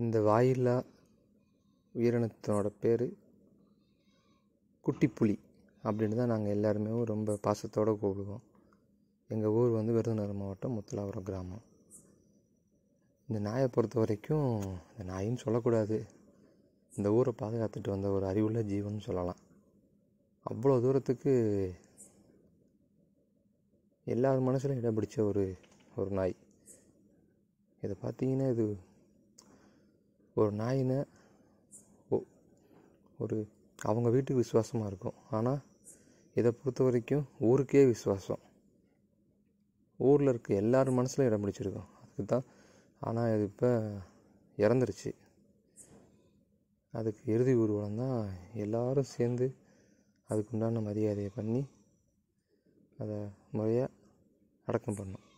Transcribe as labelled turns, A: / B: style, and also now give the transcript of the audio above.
A: இந்த வாயில்லா உயிரினத்தினோட பேர் குட்டிப்புலி அப்படின்னு தான் நாங்கள் எல்லாருமே ரொம்ப பாசத்தோடு கூப்பிடுவோம் எங்கள் ஊர் வந்து விருதுநகர் மாவட்டம் முத்தலாபுரம் கிராமம் இந்த நாயை பொறுத்த வரைக்கும் இந்த நாயின்னு சொல்லக்கூடாது இந்த ஊரை பாதுகாத்துட்டு வந்த ஒரு அறிவுள்ள ஜீவன் சொல்லலாம் அவ்வளோ தூரத்துக்கு எல்லார் மனசிலும் இடம் பிடிச்ச ஒரு ஒரு நாய் இதை பார்த்தீங்கன்னா இது ஒரு நாயினை ஒரு அவங்க வீட்டுக்கு விசுவாசமாக இருக்கும் ஆனால் இதை பொறுத்த வரைக்கும் ஊருக்கே விசுவாசம் ஊரில் இருக்க எல்லார் மனசுலையும் இடம் பிடிச்சிருக்கும் அதுக்கு தான் ஆனால் இது இப்போ இறந்துருச்சு அதுக்கு இறுதி ஊர்வலம் தான் எல்லோரும் சேர்ந்து அதுக்குண்டான மரியாதையை பண்ணி அதை முறையாக அடக்கம் பண்ணோம்